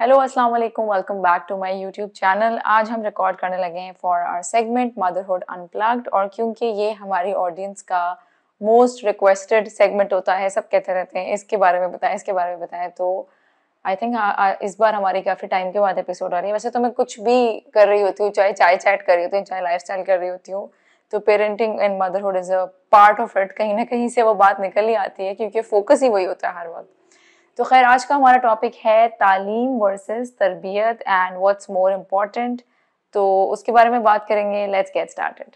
hello अस्सलाम वालेकुम welcome back to my YouTube channel आज हम रिकॉर्ड करने लगे हैं for our segment motherhood unplugged और क्योंकि ये हमारी ऑडियंस का मोस्ट रिक्वेस्टेड सेगमेंट होता है सब कहते रहते हैं इसके बारे में बताएं इसके बारे में बताएं तो आई थिंक इस बार हमारी काफ़ी टाइम के बाद एपिसोड आ रही है वैसे तो मैं कुछ भी कर रही होती हूँ चाहे चाय चैट कर रही होती हूँ चाहे लाइफ कर रही होती हूँ तो parenting and motherhood is a part of it कहीं ना कहीं से वो बात निकल ही आती है क्योंकि फोकस ही वही होता है हर वक्त तो खैर आज का हमारा टॉपिक है तालीम वर्सेस तरबियत एंड व्हाट्स मोर इम्पॉर्टेंट तो उसके बारे में बात करेंगे लेट्स गेट स्टार्टेड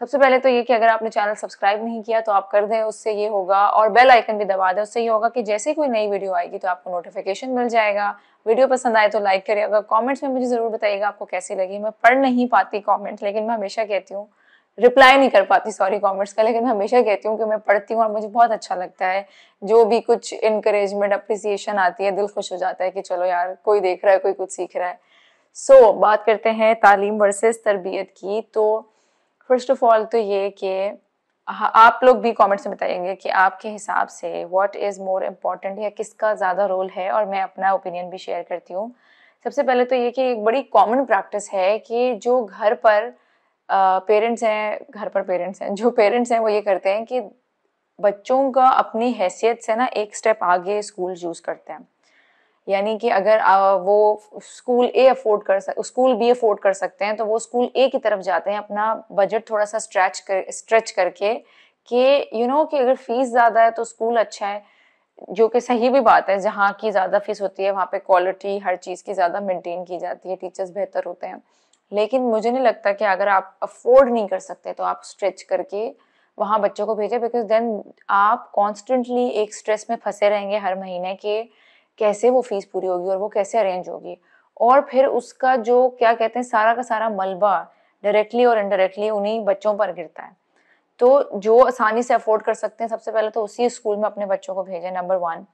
सबसे पहले तो ये कि अगर आपने चैनल सब्सक्राइब नहीं किया तो आप कर दें उससे ये होगा और बेल आइकन भी दबा दें उससे ये होगा कि जैसे कोई नई वीडियो आएगी तो आपको नोटिफिकेशन मिल जाएगा वीडियो पसंद आए तो लाइक करिएगा कमेंट्स में मुझे ज़रूर बताइएगा आपको कैसी लगी मैं पढ़ नहीं पाती कमेंट लेकिन मैं हमेशा कहती हूँ रिप्लाई नहीं कर पाती सॉरी कॉमेंट्स का लेकिन हमेशा कहती हूँ कि मैं पढ़ती हूँ और मुझे बहुत अच्छा लगता है जो भी कुछ इंकरेजमेंट अप्रिसिएशन आती है दिल खुश हो जाता है कि चलो यार कोई देख रहा है कोई कुछ सीख रहा है सो so, बात करते हैं तालीम वर्सेस तरबियत की तो फर्स्ट ऑफ ऑल तो ये कि आप लोग भी कमेंट्स में बताएंगे कि आपके हिसाब से व्हाट इज़ मोर इम्पॉर्टेंट या किसका ज़्यादा रोल है और मैं अपना ओपिनियन भी शेयर करती हूँ सबसे पहले तो ये कि एक बड़ी कॉमन प्रैक्टिस है कि जो घर पर पेरेंट्स हैं घर पर पेरेंट्स हैं जो पेरेंट्स हैं वो ये करते हैं कि बच्चों का अपनी हैसियत से ना एक स्टेप आगे स्कूल यूज़ करते हैं यानी कि अगर वो स्कूल ए अफोर्ड कर सक स्कूल बी अफोर्ड कर सकते हैं तो वो स्कूल ए की तरफ जाते हैं अपना बजट थोड़ा सा स्ट्रेच कर स्ट्रेच करके कि यू नो कि अगर फीस ज़्यादा है तो स्कूल अच्छा है जो कि सही भी बात है जहाँ की ज़्यादा फीस होती है वहाँ पे क्वालिटी हर चीज़ की ज़्यादा मेंटेन की जाती है टीचर्स बेहतर होते हैं लेकिन मुझे नहीं लगता कि अगर आप अफोर्ड नहीं कर सकते तो आप स्ट्रेच करके वहाँ बच्चों को भेजें बिकॉज देन आप कॉन्स्टेंटली एक स्ट्रेस में फंसे रहेंगे हर महीने के कैसे वो फीस पूरी होगी और वो कैसे अरेंज होगी और फिर उसका जो क्या कहते हैं सारा का सारा मलबा डायरेक्टली और इनडायरेक्टली उन्हीं बच्चों पर गिरता है तो जो आसानी से अफोर्ड कर सकते हैं सबसे पहले तो उसी स्कूल में अपने बच्चों को भेजें number one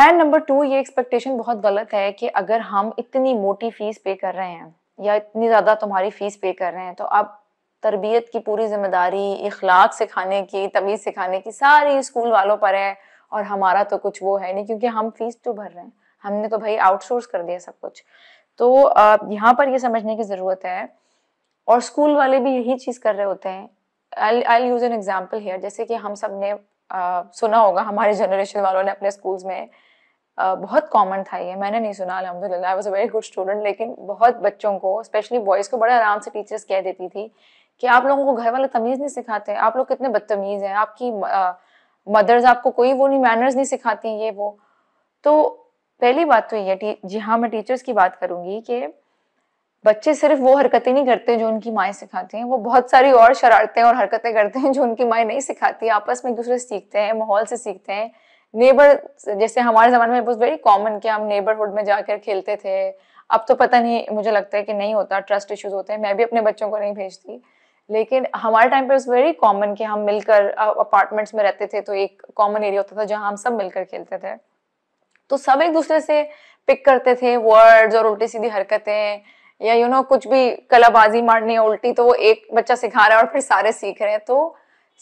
and number two ये एक्सपेक्टेशन बहुत गलत है कि अगर हम इतनी मोटी फीस पे कर रहे हैं या इतनी ज़्यादा तुम्हारी फ़ीस पे कर रहे हैं तो अब तरबियत की पूरी जिम्मेदारी इखलाक सिखाने की तमीज़ सिखाने की सारी स्कूल वालों पर है और हमारा तो कुछ वो है नहीं क्योंकि हम फीस तो भर रहे हैं हमने तो भाई आउटसोर्स कर दिया सब कुछ तो यहाँ पर ये समझने की ज़रूरत है और स्कूल वाले भी यही चीज़ कर रहे होते हैं I use an example here जैसे कि हम सब ने आ, सुना होगा हमारे जनरेशन वालों ने अपने स्कूल्स में बहुत कॉमन था ये मैंने नहीं सुना अलहमदिल्ला I was a very good student लेकिन बहुत बच्चों को स्पेशली बॉयज़ को बड़े आराम से टीचर्स कह देती थी कि आप लोगों को घर वाले तमीज़ नहीं सिखाते आप लोग कितने बदतमीज़ हैं आपकी मदर्स uh, आपको कोई वो नहीं मैनर्स नहीं सिखाती ये वो तो पहली बात तो ये है जी हाँ मैं टीचर्स की बात करूँगी कि बच्चे सिर्फ वो हरकतें नहीं करते जो उनकी माएँ सिखाती हैं वो बहुत सारी और शरारतें और हरकतें करते हैं जो उनकी माएँ नहीं सिखाती आपस में एक दूसरे से सीखते हैं माहौल से सीखते हैं नेबर जैसे हमारे ज़माने में वॉज वेरी कॉमन कि हम नेबरहुड में जाकर खेलते थे अब तो पता नहीं मुझे लगता है कि नहीं होता ट्रस्ट इश्यूज होते हैं मैं भी अपने बच्चों को नहीं भेजती लेकिन हमारे टाइम पर वेरी कॉमन कि हम मिलकर अपार्टमेंट्स में रहते थे तो एक कॉमन एरिया होता था जहाँ हम सब मिलकर खेलते थे तो सब एक दूसरे से पिक करते थे वर्ड्स और उल्टी सीधी हरकतें या यू you नो know, कुछ भी कलाबाजी मारनी है उल्टी तो वो एक बच्चा सिखा रहा है और फिर सारे सीख रहे हैं तो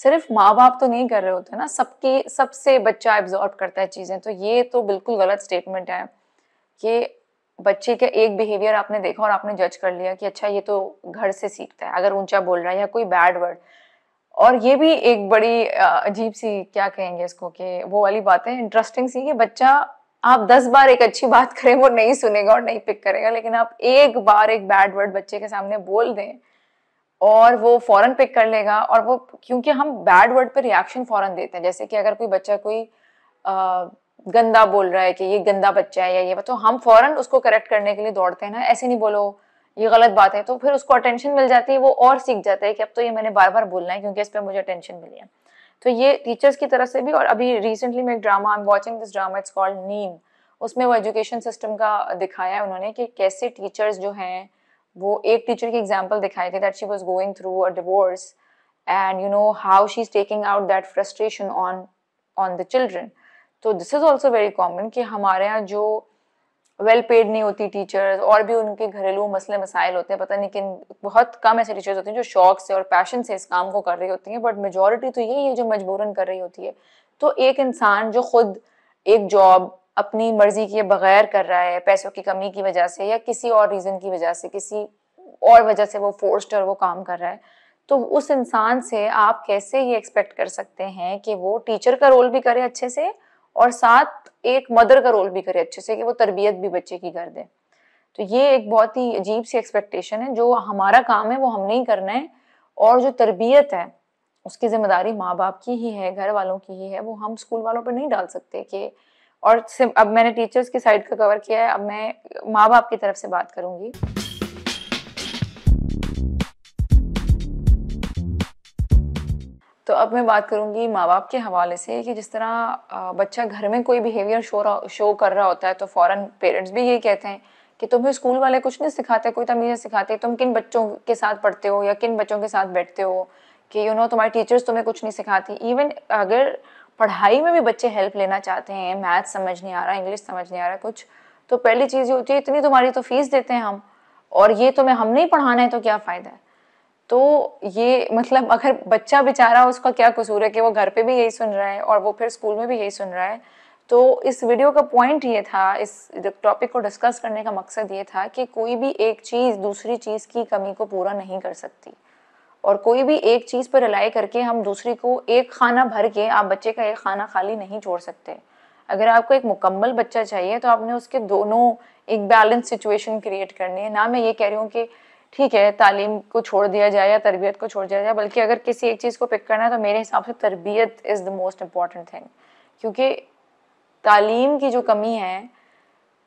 सिर्फ माँ बाप तो नहीं कर रहे होते ना सबकी सबसे बच्चा एब्जॉर्ब करता है चीज़ें तो ये तो बिल्कुल गलत स्टेटमेंट है कि बच्चे का एक बिहेवियर आपने देखा और आपने जज कर लिया कि अच्छा ये तो घर से सीखता है अगर ऊंचा बोल रहा है या कोई बैड वर्ड और ये भी एक बड़ी अजीब सी क्या कहेंगे इसको कि वो वाली बातें इंटरेस्टिंग सी कि बच्चा आप दस बार एक अच्छी बात करें वो नहीं सुनेगा और नहीं पिक करेगा लेकिन आप एक बार एक बैड वर्ड बच्चे के सामने बोल दें और वो फॉरन पिक कर लेगा और वो क्योंकि हम बैड वर्ड पे रिएक्शन फॉरन देते हैं जैसे कि अगर कोई बच्चा कोई आ, गंदा बोल रहा है कि ये गंदा बच्चा है या ये तो हम फॉरन उसको करेक्ट करने के लिए दौड़ते हैं ना ऐसे नहीं बोलो ये गलत बात है तो फिर उसको अटेंशन मिल जाती है वो और सीख जाता है कि अब तो ये मैंने बार बार बोलना है क्योंकि इस पर मुझे अटेंशन मिली है तो ये टीचर्स की तरफ से भी और अभी रिसेंटली मैं एक drama I am watching this drama it's called Neem उसमें वो एजुकेशन सिस्टम का दिखाया है उन्होंने कि कैसे टीचर्स जो हैं वो एक टीचर की एग्जाम्पल दिखाई थी that she was going through a divorce and you know how she is taking out that frustration on on the children तो this is also very common कि हमारे यहाँ जो वेल well पेड नहीं होती टीचर्स और भी उनके घरेलू मसले मसाइल होते हैं पता नहीं कि बहुत कम ऐसे टीचर्स होते हैं जो शौक से और पैशन से इस काम को कर रही होती हैं बट मेजोरिटी तो यही है जो मजबूरन कर रही होती है तो एक इंसान जो खुद एक जॉब अपनी मर्जी के बगैर कर रहा है पैसों की कमी की वजह से या किसी और रीज़न की वजह से किसी और वजह से वो फोर्स्ड और वो काम कर रहा है तो उस इंसान से आप कैसे ये एक्सपेक्ट कर सकते हैं कि वो टीचर का रोल भी करे अच्छे से और साथ एक मदर का रोल भी करे अच्छे से कि वो तरबियत भी बच्चे की कर दे तो ये एक बहुत ही अजीब सी एक्सपेक्टेशन है जो हमारा काम है वो हमने ही करना है और जो तरबियत है उसकी जिम्मेदारी माँ बाप की ही है घर वालों की ही है वो हम स्कूल वालों पर नहीं डाल सकते कि और अब मैंने टीचर्स की साइड का कवर किया है अब मैं माँ बाप की तरफ से बात करूंगी तो अब मैं बात करूंगी माँ बाप के हवाले से कि जिस तरह बच्चा घर में कोई बिहेवियर शो शो कर रहा होता है तो फ़ौरन पेरेंट्स भी ये कहते हैं कि तुम्हें स्कूल वाले कुछ नहीं सिखाते कोई तमीज़ सिखाते तुम किन बच्चों के साथ पढ़ते हो या किन बच्चों के साथ बैठते हो कि यू you नो know, तुम्हारे टीचर्स तुम्हें कुछ नहीं सिखाती इवन अगर पढ़ाई में भी बच्चे हेल्प लेना चाहते हैं मैथ समझ नहीं आ रहा इंग्लिश समझ नहीं आ रहा कुछ तो पहली चीज़ ये होती है इतनी तुम्हारी तो फीस देते हैं हम और ये तुम्हें तो हम नहीं पढ़ाना है तो क्या फ़ायदा है तो ये मतलब अगर बच्चा बेचारा उसका क्या कसूर है कि वो घर पे भी यही सुन रहा है और वो फिर स्कूल में भी यही सुन रहा है तो इस वीडियो का पॉइंट ये था इस टॉपिक को डिस्कस करने का मकसद ये था कि कोई भी एक चीज़ दूसरी चीज़ की कमी को पूरा नहीं कर सकती और कोई भी एक चीज़ पर रिलाय करके हम दूसरी को एक खाना भर के आप बच्चे का एक खाना खाली नहीं छोड़ सकते अगर आपको एक मुकम्मल बच्चा चाहिए तो आपने उसके दोनों एक बैलेंस सिचुएशन क्रिएट करनी है ना मैं ये कह रही हूँ कि ठीक है तालीम को छोड़ दिया जाए या तरबियत को छोड़ दिया जाए बल्कि अगर किसी एक चीज़ को पिक करना है तो मेरे हिसाब से तरबियत is the most important thing क्योंकि तालीम की जो कमी है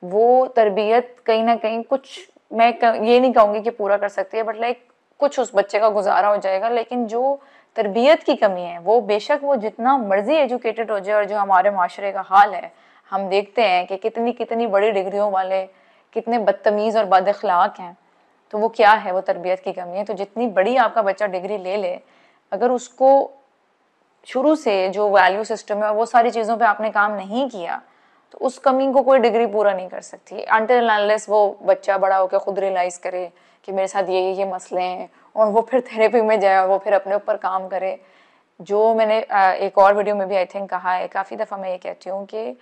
वो तरबियत कहीं ना कहीं कुछ मैं ये नहीं कहूँगी कि पूरा कर सकती है बट लाइक कुछ उस बच्चे का गुजारा हो जाएगा लेकिन जो तरबियत की कमी है वो बेशक वो जितना मर्जी एजुकेटेड हो जाए और जो हमारे माशरे का हाल है हम देखते हैं कि कितनी कितनी बड़ी डिग्रियों वाले कितने बदतमीज़ और बद अखलाक हैं तो वो क्या है वो तरबियत की कमी है तो जितनी बड़ी आपका बच्चा डिग्री ले ले अगर उसको शुरू से जो वैल्यू सिस्टम है वो सारी चीज़ों पे आपने काम नहीं किया तो उस कमी को कोई डिग्री पूरा नहीं कर सकती अनटिल वो बच्चा बड़ा होकर खुद रियलाइज़ करे कि मेरे साथ ये ये मसले हैं और वो फिर थेरेपी में जाए और वो फिर अपने ऊपर काम करे जो मैंने एक और वीडियो में भी आई थिंक कहा है काफ़ी दफ़ा मैं ये कहती हूँ कि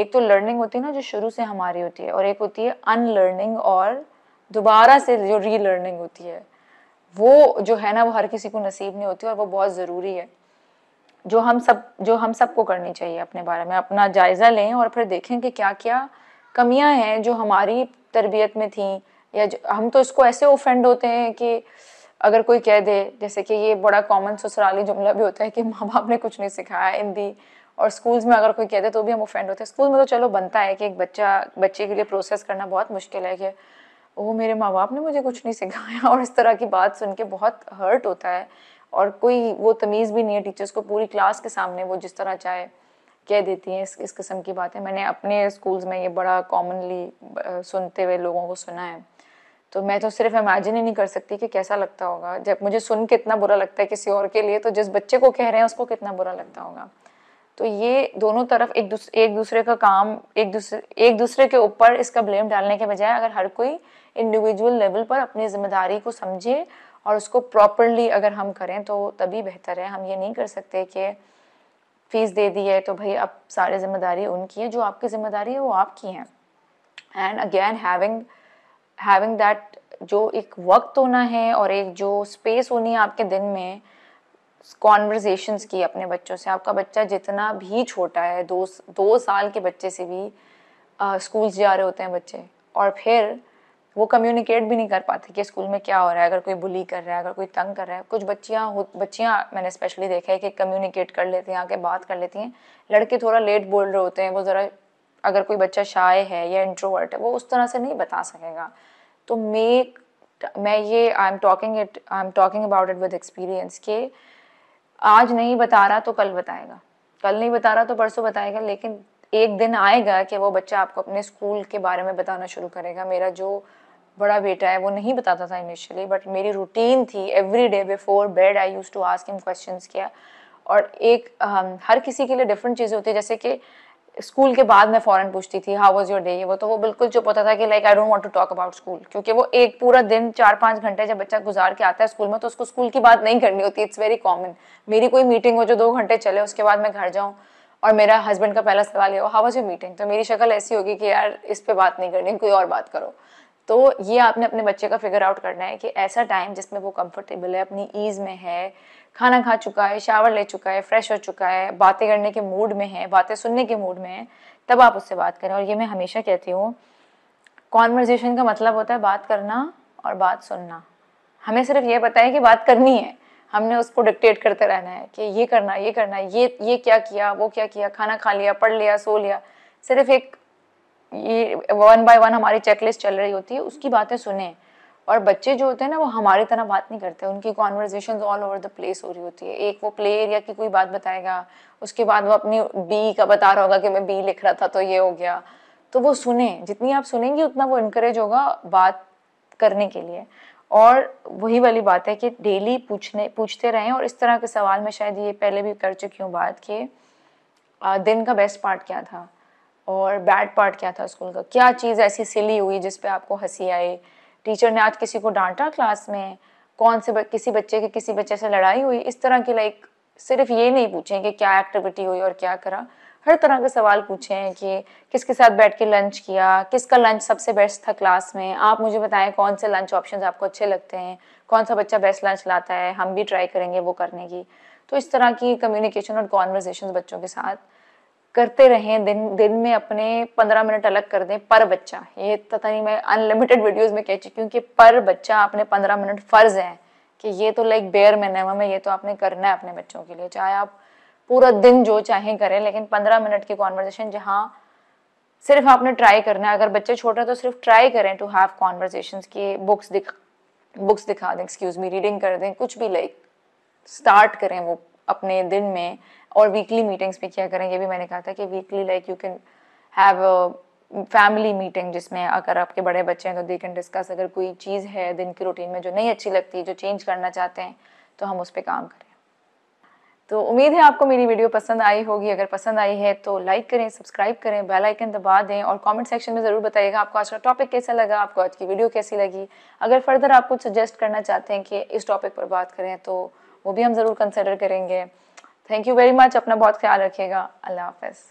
एक तो लर्निंग होती है ना जो शुरू से हमारी होती है और एक होती है अनलर्निंग और दोबारा से जो रीलर्निंग होती है वो जो है ना वो हर किसी को नसीब नहीं होती और वो बहुत ज़रूरी है जो हम सब जो हम सबको करनी चाहिए अपने बारे में अपना जायज़ा लें और फिर देखें कि क्या क्या कमियां हैं जो हमारी तरबियत में थी या हम तो इसको ऐसे ओफेंड होते हैं कि अगर कोई कह दे जैसे कि ये बड़ा कॉमन ससुराली जुमला भी होता है कि माँ बाप ने कुछ नहीं सिखाया हिंदी और स्कूल्स में अगर कोई कह दे तो भी हम ऑफेंड होते हैं स्कूल में तो चलो बनता है कि एक बच्चा बच्चे के लिए प्रोसेस करना बहुत मुश्किल है कि वो मेरे माँ बाप ने मुझे कुछ नहीं सिखाया और इस तरह की बात सुन के बहुत हर्ट होता है और कोई वो तमीज़ भी नहीं है टीचर्स को पूरी क्लास के सामने वो जिस तरह चाहे कह देती हैं इस इस किस्म की बातें मैंने अपने स्कूल्स में ये बड़ा कॉमनली सुनते हुए लोगों को सुना है तो मैं तो सिर्फ इमेजिन ही नहीं कर सकती कि कैसा लगता होगा जब मुझे सुन के इतना बुरा लगता है किसी और के लिए तो जिस बच्चे को कह रहे हैं उसको कितना बुरा लगता होगा तो ये दोनों तरफ एक दूसरे एक दूसरे का काम एक दूसरे एक दूसरे के ऊपर इसका ब्लेम डालने के बजाय अगर हर कोई इंडिविजुअल लेवल पर अपनी जिम्मेदारी को समझे और उसको प्रॉपरली अगर हम करें तो तभी बेहतर है हम ये नहीं कर सकते कि फीस दे दी है तो भाई अब सारी जिम्मेदारी उनकी है जो आपकी जिम्मेदारी है वो आपकी है and again having having that जो एक वक्त होना है और एक जो स्पेस होनी है आपके दिन में कॉन्वर्जेशंस की अपने बच्चों से आपका बच्चा जितना भी छोटा है दो दो साल के बच्चे से भी स्कूल जा रहे होते हैं बच्चे और फिर वो कम्युनिकेट भी नहीं कर पाते कि स्कूल में क्या हो रहा है अगर कोई बुली कर रहा है अगर कोई तंग कर रहा है कुछ बच्चियाँ बच्चियाँ मैंने स्पेशली देखा है कि कम्युनिकेट कर लेती हैं आके बात कर लेती हैं लड़के थोड़ा लेट बोल रहे होते हैं वो ज़रा अगर कोई बच्चा शाय है या इंट्रोवर्ट है वो उस तरह से नहीं बता सकेगा तो मेक मैं ये I am talking it I am talking about it with experience के आज नहीं बता रहा तो कल बताएगा कल नहीं बता रहा तो परसों बताएगा लेकिन एक दिन आएगा कि वो बच्चा आपको अपने स्कूल के बारे में बताना शुरू करेगा मेरा जो बड़ा बेटा है वो नहीं बताता था इनिशियली बट मेरी रूटीन थी every day before bed I use to ask him questions किया और एक हर किसी के लिए डिफरेंट चीज़ें होती है जैसे कि स्कूल के बाद मैं फॉरन पूछती थी हाउ वॉज योर डे वो तो वो बिल्कुल चुप होता था कि like I don't to talk about school क्योंकि वो एक पूरा दिन चार पाँच घंटे जब बच्चा गुजार के आता है स्कूल में तो उसको स्कूल की बात नहीं करनी होती इट्स वेरी कॉमन मेरी कोई मीटिंग हो जो दो घंटे चले उसके बाद मैं घर जाऊँ और मेरा हस्बैंड का पहला सवाल ये हो हाउ वॉज योर मीटिंग तो मेरी शक्ल ऐसी होगी कि यार इस पर बात नहीं करनी कोई और बात करो तो ये आपने अपने बच्चे का फिगर आउट करना है कि ऐसा टाइम जिसमें वो कंफर्टेबल है अपनी ईज में है खाना खा चुका है शावर ले चुका है फ्रेश हो चुका है बातें करने के मूड में है बातें सुनने के मूड में है तब आप उससे बात करें और ये मैं हमेशा कहती हूँ कॉन्वर्जेशन का मतलब होता है बात करना और बात सुनना हमें सिर्फ ये पता है कि बात करनी है हमने उसको डिक्टेट करते रहना है कि ये करना ये करना ये ये क्या किया वो क्या किया खाना खा लिया पढ़ लिया सो लिया सिर्फ एक ये वन बाय वन हमारी चेकलिस्ट चल रही होती है उसकी बातें सुने और बच्चे जो होते हैं ना वो हमारी तरह बात नहीं करते उनकी conversation all over the place हो रही होती है एक वो प्ले एरिया की कोई बात बताएगा उसके बाद वो अपनी बी का बता रहा होगा कि मैं बी लिख रहा था तो ये हो गया तो वो सुने जितनी आप सुनेंगी उतना वो इनक्रेज होगा बात करने के लिए और वही वाली बात है कि डेली पूछने पूछते रहें और इस तरह के सवाल में शायद ये पहले भी कर चुकी हूँ बात कि दिन का बेस्ट पार्ट क्या था और बैड पार्ट क्या था स्कूल का क्या चीज़ ऐसी सिली हुई जिस पे आपको हंसी आई टीचर ने आज किसी को डांटा क्लास में कौन से किसी बच्चे के किसी बच्चे से लड़ाई हुई इस तरह की लाइक सिर्फ ये नहीं पूछें कि क्या एक्टिविटी हुई और क्या करा हर तरह के सवाल पूछें कि किसके साथ बैठ के लंच किया किसका लंच सबसे बेस्ट था क्लास में आप मुझे बताएं कौन से लंच ऑप्शन आपको अच्छे लगते हैं कौन सा बच्चा बेस्ट लंच लाता है हम भी ट्राई करेंगे वो करने की तो इस तरह की कम्युनिकेशन और कॉन्वर्जेशन बच्चों के साथ करते रहें दिन दिन में अपने पंद्रह मिनट अलग कर दें पर बच्चा ये पता नहीं मैं अनलिमिटेड वीडियोस में कह चुकी हूँ कि पर बच्चा अपने पंद्रह मिनट फ़र्ज़ है कि ये तो लाइक बेयर मिनिमम है ये तो आपने करना है अपने बच्चों के लिए चाहे आप पूरा दिन जो चाहे करें लेकिन पंद्रह मिनट की कॉन्वर्जेशन जहाँ सिर्फ आपने ट्राई करना है अगर बच्चे छोटे हैं तो सिर्फ ट्राई करें टू हैव कॉन्वर्जेशन की बुक्स दिख बुक्स दिखा दें एक्सक्यूज़ मी रीडिंग कर दें कुछ भी लाइक स्टार्ट करें वो अपने दिन में और वीकली मीटिंग्स भी किया करें ये भी मैंने कहा था कि weekly like you can have family meeting जिसमें अगर आपके बड़े बच्चे हैं तो दे कैन डिस्कस अगर कोई चीज़ है दिन की रूटीन में जो नहीं अच्छी लगती जो चेंज करना चाहते हैं तो हम उस पर काम करें तो उम्मीद है आपको मेरी वीडियो पसंद आई होगी अगर पसंद आई है तो लाइक करें सब्सक्राइब करें बेल आइकन दबा दें और कमेंट सेक्शन में ज़रूर बताइएगा आपको आज का टॉपिक कैसा लगा आपको आज की वीडियो कैसी लगी अगर फर्दर आप कुछ सजेस्ट करना चाहते हैं कि इस टॉपिक पर बात करें तो वो भी हम ज़रूर कंसिडर करेंगे थैंक यू वेरी मच अपना बहुत ख्याल रखिएगा अल्लाह हाफिज़